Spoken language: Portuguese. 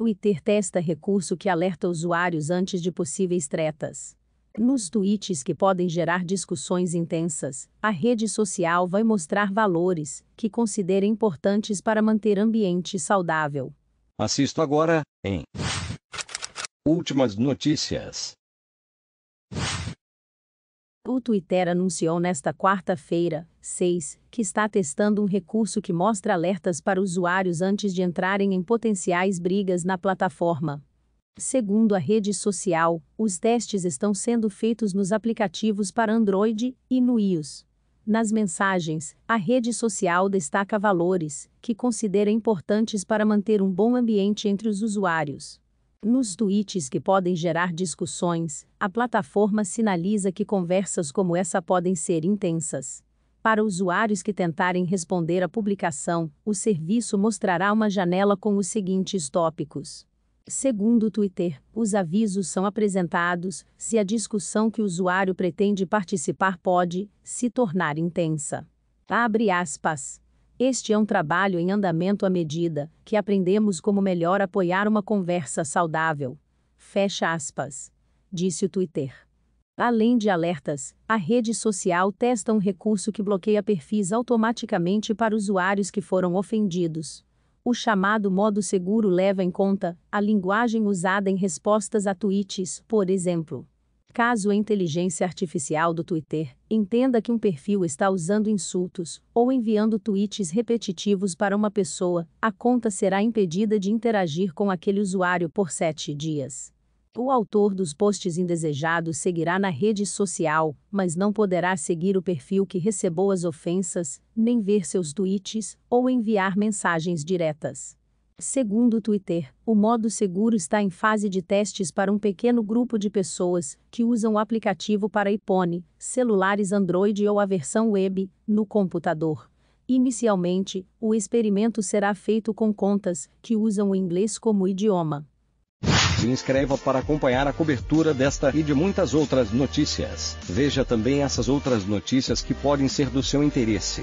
Twitter testa recurso que alerta usuários antes de possíveis tretas. Nos tweets que podem gerar discussões intensas, a rede social vai mostrar valores que considera importantes para manter ambiente saudável. Assisto agora em Últimas notícias. O Twitter anunciou nesta quarta-feira, 6, que está testando um recurso que mostra alertas para usuários antes de entrarem em potenciais brigas na plataforma. Segundo a rede social, os testes estão sendo feitos nos aplicativos para Android e no iOS. Nas mensagens, a rede social destaca valores que considera importantes para manter um bom ambiente entre os usuários. Nos tweets que podem gerar discussões, a plataforma sinaliza que conversas como essa podem ser intensas. Para usuários que tentarem responder à publicação, o serviço mostrará uma janela com os seguintes tópicos. Segundo o Twitter, os avisos são apresentados se a discussão que o usuário pretende participar pode se tornar intensa. Abre aspas. Este é um trabalho em andamento à medida que aprendemos como melhor apoiar uma conversa saudável. Fecha aspas. Disse o Twitter. Além de alertas, a rede social testa um recurso que bloqueia perfis automaticamente para usuários que foram ofendidos. O chamado modo seguro leva em conta a linguagem usada em respostas a tweets, por exemplo. Caso a inteligência artificial do Twitter entenda que um perfil está usando insultos ou enviando tweets repetitivos para uma pessoa, a conta será impedida de interagir com aquele usuário por sete dias. O autor dos posts indesejados seguirá na rede social, mas não poderá seguir o perfil que recebeu as ofensas, nem ver seus tweets ou enviar mensagens diretas. Segundo o Twitter, o modo seguro está em fase de testes para um pequeno grupo de pessoas que usam o aplicativo para iPhone, celulares Android ou a versão web no computador. Inicialmente, o experimento será feito com contas que usam o inglês como idioma. Se inscreva para acompanhar a cobertura desta e de muitas outras notícias. Veja também essas outras notícias que podem ser do seu interesse.